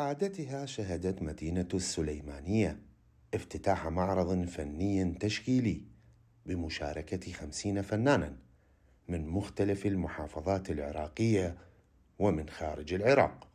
كعادتها شهدت مدينة السليمانية افتتاح معرض فني تشكيلي بمشاركة خمسين فنانا من مختلف المحافظات العراقية ومن خارج العراق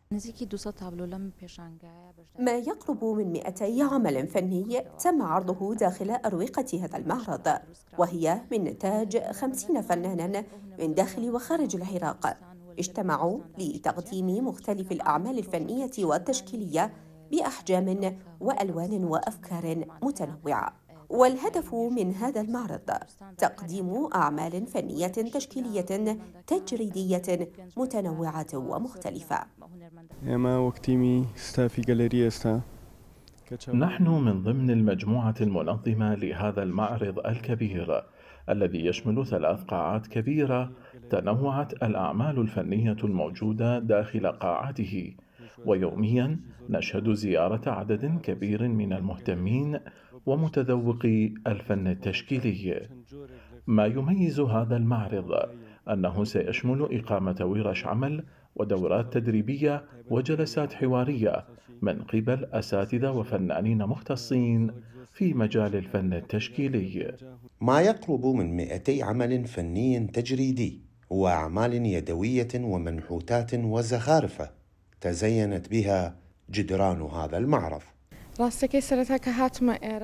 ما يقرب من 200 عمل فني تم عرضه داخل أروقة هذا المعرض وهي من نتاج 50 فنانا من داخل وخارج العراق اجتمعوا لتقديم مختلف الأعمال الفنية والتشكيلية بأحجام وألوان وأفكار متنوعة والهدف من هذا المعرض تقديم أعمال فنية تشكيلية تجريدية متنوعة ومختلفة نحن من ضمن المجموعة المنظمة لهذا المعرض الكبير الذي يشمل ثلاث قاعات كبيرة تنوعت الأعمال الفنية الموجودة داخل قاعته ويوميا نشهد زيارة عدد كبير من المهتمين ومتذوقي الفن التشكيلي ما يميز هذا المعرض أنه سيشمل إقامة ورش عمل ودورات تدريبية وجلسات حوارية من قبل أساتذة وفنانين مختصين في مجال الفن التشكيلي ما يقرب من 200 عمل فني تجريدي واعمال يدويه ومنحوتات وزخارف تزينت بها جدران هذا المعرض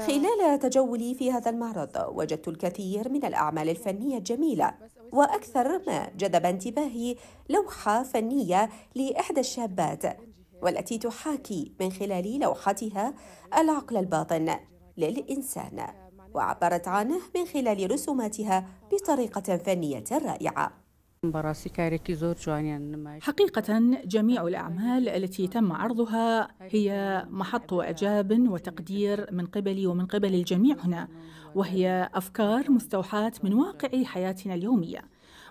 خلال تجولي في هذا المعرض وجدت الكثير من الأعمال الفنية الجميلة وأكثر ما جذب انتباهي لوحة فنية لإحدى الشابات والتي تحاكي من خلال لوحتها العقل الباطن للإنسان وعبرت عنه من خلال رسوماتها بطريقة فنية رائعة حقيقة جميع الأعمال التي تم عرضها هي محط إعجاب وتقدير من قبلي ومن قبل الجميع هنا وهي أفكار مستوحاة من واقع حياتنا اليومية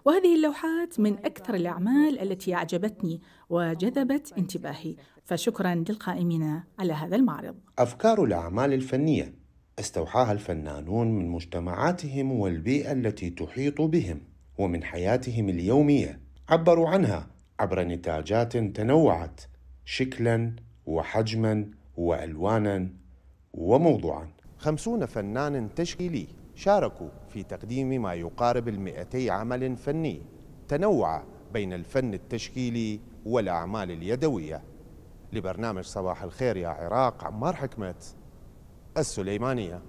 وهذه اللوحات من أكثر الأعمال التي أعجبتني وجذبت انتباهي فشكرا للقائمين على هذا المعرض أفكار الأعمال الفنية استوحاها الفنانون من مجتمعاتهم والبيئة التي تحيط بهم ومن حياتهم اليوميه عبروا عنها عبر نتاجات تنوعت شكلا وحجما والوانا وموضوعا خمسون فنان تشكيلي شاركوا في تقديم ما يقارب المئتي عمل فني تنوع بين الفن التشكيلي والأعمال اليدوية لبرنامج صباح الخير يا عراق عمار حكمت السليمانية